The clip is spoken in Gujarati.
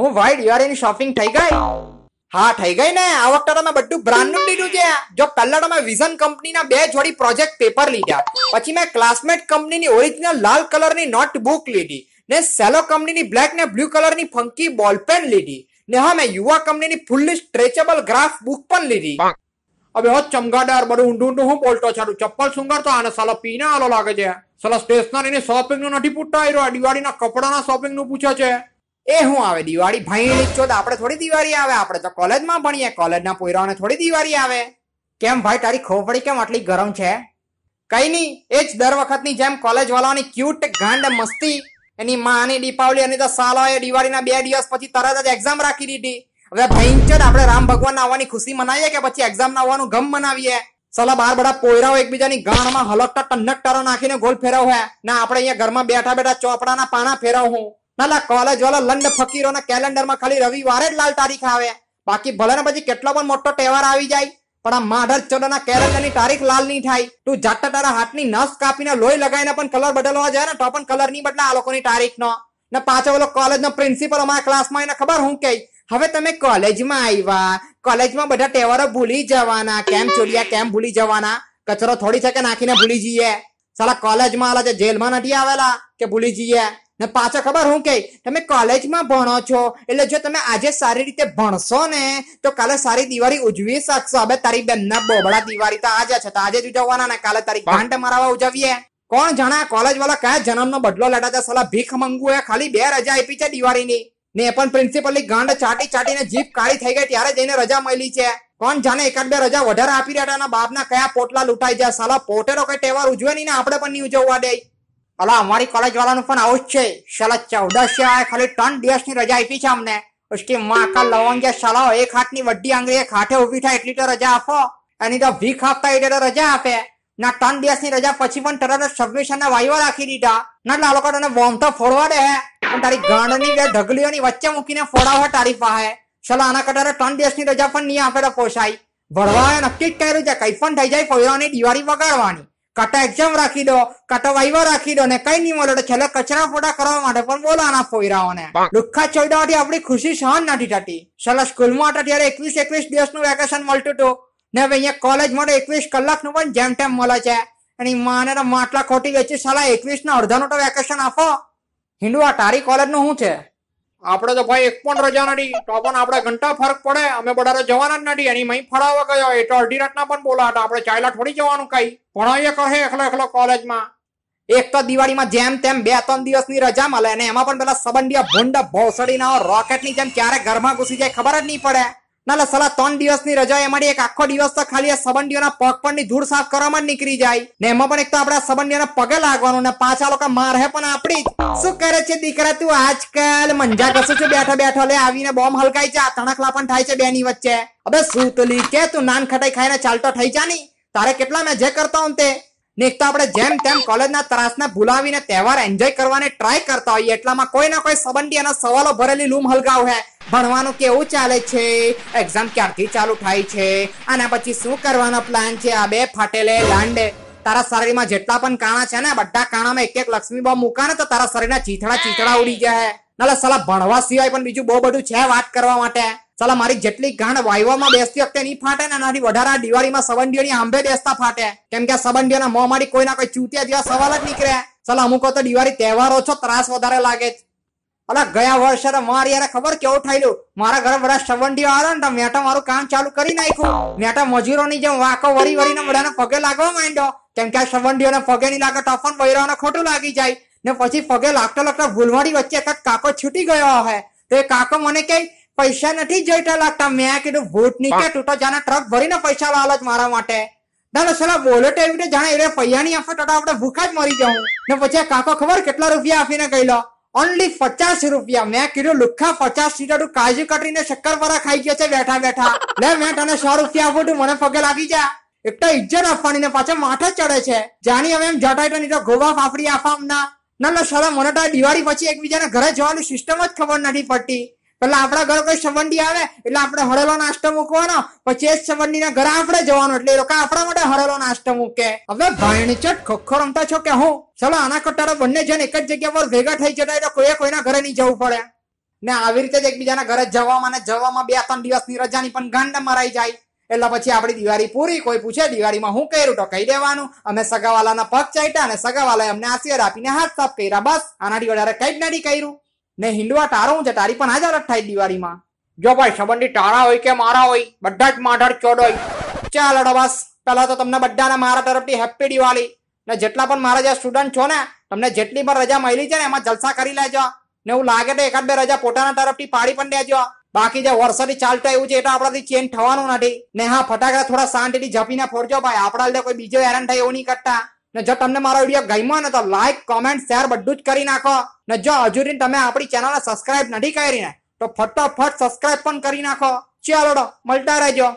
હું વાઈડ એની શોપિંગ થઈ ગઈ હા થઈ ગઈ ને આ વખતે તમે બધું બ્રાન્ડનું લીધું છે જો કલર અમે વિઝન કંપનીના બે જોડી પ્રોજેક્ટ પેપર લીધા પછી મેં ક્લાસમેટ કંપનીની ઓરિજિનલ લાલ કલરની નોટબુક લીધી ને સેલો કંપનીની બ્લેક ને બ્લુ કલરની ફંકી બોલ પેન લીધી ને હા મેં યુવા કંપનીની ફૂલ્લી સ્ટ્રેચેબલ ગ્રાફ બુક પણ લીધી હવે હો ચમગાદાર બધું ઊંડું ઊંડું હું બોલતો છાડું ચપ્પલ સુંગર તો આને સાલો પીને આલો લાગે છે સાલો સ્ટેશનરીની નું નથી પૂછતો આવ્યો દિવાળીના કપડાના શોપિંગ નું પૂછે છે એ શું આવે દિવાળી ભાઈ ચોદ આપણે થોડી દિવાળી આવે આપણે તો કોલેજમાં ભણીએ કોલેજના પોયરાઓને થોડી દિવાળી આવે કેમ ભાઈ તારી ખોપડી કેમ આટલી ગરમ છે કઈ નહીં એ જ દર વખતની જેમ કોલેજ વાળાની ક્યુટ ગાંડ મસ્તી એની માની દીપાવલી અને તો સાલોએ દિવાળીના બે દિવસ પછી તરત જ એક્ઝામ રાખી દીધી હવે ભાઈ ભયંચર આપણે રામ ભગવાન આવવાની ખુશી મનાવીએ કે પછી એક્ઝામ આવવાનું ગમ મનાવીએ સલા બાર બધા પોયરાઓ એકબીજાની ગાણમાં હલકતા ટનક નાખીને ગોલ ફેરવ હે ના આપણે અહીંયા ઘરમાં બેઠા બેઠા ચોપડાના પાણા ફેરવ હું ના કોલેજ વાળા લંડ ફકીરોના કેલેન્ડરમાં ખાલી રવિવારે જ લાલ તારીખ આવે બાકી ભલે ને પછી કેટલો પણ મોટો તહેવાર આવી જાય પણ આ માઢર ચોડના કેલેન્ડરની તારીખ લાલ નહીં થાય તું જાટા તારા હાથની નસ કાપીને લોહી લગાવીને પણ કલર બદલવા જાય ને તો પણ કલર નહીં બદલા આ લોકોની તારીખનો ને પાછો ઓલો કોલેજ નો પ્રિન્સિપલ અમારા ક્લાસમાં એને ખબર હું કહી હવે તમે કોલેજમાં આવ્યા કોલેજમાં બધા તહેવારો ભૂલી જવાના કેમ ચોલિયા કેમ ભૂલી જવાના કચરો થોડી છે કે નાખીને ભૂલી જઈએ સાલા કોલેજમાં આલા જેલ માં નથી આવેલા કે ભૂલી જઈએ ને પાછા ખબર હું કે તમે કોલેજમાં ભણો છો એટલે જો તમે આજે સારી રીતે ભણશો ને તો કાલે સારી દિવાળી ઉજવી શકશો હવે તારી બેન ના બોબડા દિવાળી તો આજે છે તો આજે જ ઉજવવાના ને કાલે તારી ગાંઠ મારવા ઉજવીએ કોણ જાણે કોલેજ વાળા કયા જન્મનો બદલો લેતા હતા સલા ભીખ મંગવું એ ખાલી બે રજા આપી છે દિવાળીની ને પણ પ્રિન્સિપલની ગાંડ ચાટી ચાટીને જીભ કાળી થઈ ગઈ ત્યારે જઈને રજા મળી છે કોણ જાણે એકાદ બે રજા વધારે આપી રહ્યા બાપના કયા પોટલા લૂંટાઈ જાય સાલા પોટેરો કઈ તહેવાર ઉજવે નહીં ને આપણે પણ નહીં ઉજવવા દે અલા અમારી કોલેજ વાળાનું પણ આવું જ છે સલા ચૌદસે આ ખાલી ત્રણ દિવસની રજા આપી છે અમને ઉસકી માં કા લવંગે સાલાઓ એક હાથની વડ્ડી આંગળી એક હાથે ઉભી થાય એટલી તો રજા આપો એની તો ભીખ આપતા એટલે તો રજા આપે ના ત્રણ દિવસની રજા પછી પણ તરત સબમિશન વાયવા રાખી દીધા ના આ લોકો તને બોમ્બ તો ફોડવા દે પણ તારી ગાંડની બે ઢગલીઓની વચ્ચે મૂકીને ફોડાવે તારી પાસે સાલા આના કરતા ત્રણ દિવસની રજા પણ નહીં આપે તો પોસાય ભરવા નક્કી જ કર્યું છે કઈ પણ થઈ જાય પૈરાની દિવાળી બગાડવાની કાં એક્ઝામ રાખી દો કાં તો વાઈવા રાખી દો ને કઈ નહીં મળે તો છેલ્લે કચરા ફોટા કરવા માટે પણ બોલો આના ફોયરાઓને દુઃખા ચોઈડાઓથી આપણી ખુશી સહન નથી થતી સલા સ્કૂલમાં હતા ત્યારે એકવીસ એકવીસ દિવસનું વેકેશન મળતું હતું ને હવે અહીંયા કોલેજ માટે એકવીસ કલાકનું પણ જેમ તેમ મળે છે એની માને માટલા ખોટી વેચી સલા એકવીસ ના અડધાનું તો વેકેશન આપો હિન્દુ આ તારી કોલેજનું શું છે આપણે તો ભાઈ એક પણ રજા નથી તો પણ આપણે ઘંટા ફરક પડે અમે બધારે જવાના જ નથી એની મહી ફરાવા ગયો એ તો અઢી રાતના પણ બોલા હતા આપણે ચાયલા થોડી જવાનું કઈ ભણાવીએ કહે એકલો એકલો કોલેજમાં એક તો દિવાળીમાં જેમ તેમ બે ત્રણ દિવસની રજા મળે અને એમાં પણ પેલા સંબંધીઓ ભંડ ભોસડીના રોકેટની જેમ ક્યારે ઘરમાં ઘૂસી જાય ખબર જ નહીં પડે ના સલા ત્રણ દિવસની રજા એ મળી એક આખો દિવસ તો ખાલી સંબંધીઓના પગ પરની ધૂળ સાફ કરવામાં નીકળી જાય ને એમાં પણ એક તો આપણા સંબંધીઓના પગે લાગવાનું ને પાછા લોકો મારે પણ આપણી શું કરે છે દીકરા તું આજકાલ મંજા કશું છું બેઠા બેઠો લે આવીને બોમ્બ હલકાય છે તણખલા પણ થાય છે બેની વચ્ચે અબે સુતલી કે તું નાન ખટાઈ ખાઈને ચાલતો થઈ જા તારે કેટલા મેં જે કરતા હું તે નેક્સ્ટ આપણે જેમ તેમ કોલેજના ત્રાસને ભૂલાવીને તહેવાર એન્જોય કરવાની ટ્રાય કરતા હોઈએ એટલામાં કોઈ ના કોઈ સંબંધી અને સવાલો ભરેલી લૂમ હલગાવ હે ભણવાનું કેવું ચાલે છે એક્ઝામ ક્યારથી ચાલુ થાય છે અને પછી શું કરવાનો પ્લાન છે આ બે ફાટેલે લાંડે તારા શરીરમાં જેટલા પણ કાણા છે ને બધા કાણામાં એક એક લક્ષ્મી બોમ્બ મૂકાને તો તારા શરીરના ચીથડા ચીથડા ઉડી જાય નાલે સલા ભણવા સિવાય પણ બીજું બહુ બધું છે વાત કરવા માટે સાલા મારી જેટલી ગાંડ વાયવામાં બેસતી વખતે નહીં ફાટે ને એનાથી વધારે દિવાળીમાં સંબંધીઓની આંબે બેસતા ફાટે કેમ કે સંબંધીઓના મોં મારી કોઈ ના કોઈ ચૂત્યા જેવા સવાલ જ નીકળે સાલા અમુક તો દિવાળી તહેવાર ઓછો ત્રાસ વધારે લાગે છે અલા ગયા વર્ષે મારી યાર ખબર કેવું થયેલું મારા ઘરે બધા સંબંધીઓ આવે ને મેટા મારું કામ ચાલુ કરી નાખ્યું મેટા મજૂરોની જેમ વાકો વળી વળીને બધાને પગે લાગવા માંડ્યો કેમ કે આ સંબંધીઓને પગે નહીં લાગે ટફન બૈરાઓને ખોટું લાગી જાય ને પછી પગે લાગતો લાગતા ભૂલવાડી વચ્ચે એક કાકો છૂટી ગયો હવે તો એ કાકો મને કઈ પૈસા નથી જોઈતા લાગતા મેં કીધું ભૂત ની કે તું તો જાણે ટ્રક ભરીને પૈસા લાલ જ મારા માટે દાદા સલા બોલે તો એવી રીતે જાણે એટલે પૈયાની તો આપણે ભૂખા જ મરી જાઉં ને પછી કાકો ખબર કેટલા રૂપિયા આપીને ગયેલો ઓનલી પચાસ રૂપિયા મેં કીધું લુખા પચાસ લીટર તું કાજુ કટરીને શક્કરપારા ખાઈ ગયો છે બેઠા બેઠા લે મેં તને સો રૂપિયા આપું તું મને પગે લાગી જા એક તો ઇજ્જત આપવાની ને પાછા માથે ચડે છે જાણી હવે એમ જટાય તો નહીં તો ગોવા ફાફડી આપવા ના ના સલા મને તો દિવાળી પછી એકબીજાના ઘરે જવાની સિસ્ટમ જ ખબર નથી પડતી પેલા આપણા ઘર કોઈ સંબંધી આવે એટલે આપણે હળેલો નાસ્તો મૂકવાનો પછી એ જ સંબંધીના ઘરે આપણે જવાનું એટલે એ લોકો આપણા માટે હળેલો નાસ્તો મૂકે હવે ભાઈ ચટ ખોખો રમતા છો કે હું ચલો આના કટારો બંને જણ એક જ જગ્યા પર ભેગા થઈ જતા એટલે કોઈએ કોઈના ઘરે નહીં જવું પડે ને આવી રીતે જ એકબીજાના ઘરે જવામાં ને જવામાં બે ત્રણ દિવસની રજાની પણ ગાંડા મરાઈ જાય એટલે પછી આપણી દિવાળી પૂરી કોઈ પૂછે દિવાળીમાં હું કર્યું તો કહી દેવાનું અમે સગાવાલાના પગ ચાટ્યા અને સગાવાલાએ અમને આશીર્વાદ આપીને હાથ સાફ કર્યા બસ આનાથી વધારે કઈ જ નથી કર્યું ને હિંડવા તારો છે તારી પણ હાજર જ થાય દિવાળીમાં જો ભાઈ સંબંધી તારા હોય કે મારા હોય બધા જ માઢર ચોડ હોય ચાલ તો બસ પહેલા તો તમને બધાને મારા તરફથી હેપ્પી દિવાળી ને જેટલા પણ મારા જે સ્ટુડન્ટ છો ને તમને જેટલી પણ રજા મળી છે ને એમાં જલસા કરી લેજો ને એવું લાગે તો એકાદ બે રજા પોતાના તરફથી પાડી પણ દેજો બાકી જે વરસાદી ચાલતા એવું છે એટલે આપણાથી ચેન્જ થવાનું નથી ને હા ફટાકડા થોડા શાંતિથી જપીને ફોડજો ભાઈ આપણા લીધે કોઈ બીજો હેરાન થાય એવું નહીં કરતા ને જો તમને મારો વિડીયો ગમ્યો ને તો લાઈક કોમેન્ટ શેર બધું જ કરી નાખો ને જો હજુ તમે આપણી ચેનલને સબસ્ક્રાઇબ નથી કરી ને તો ફટાફટ સબસ્ક્રાઇબ પણ કરી નાખો ચાલો મળતા રહેજો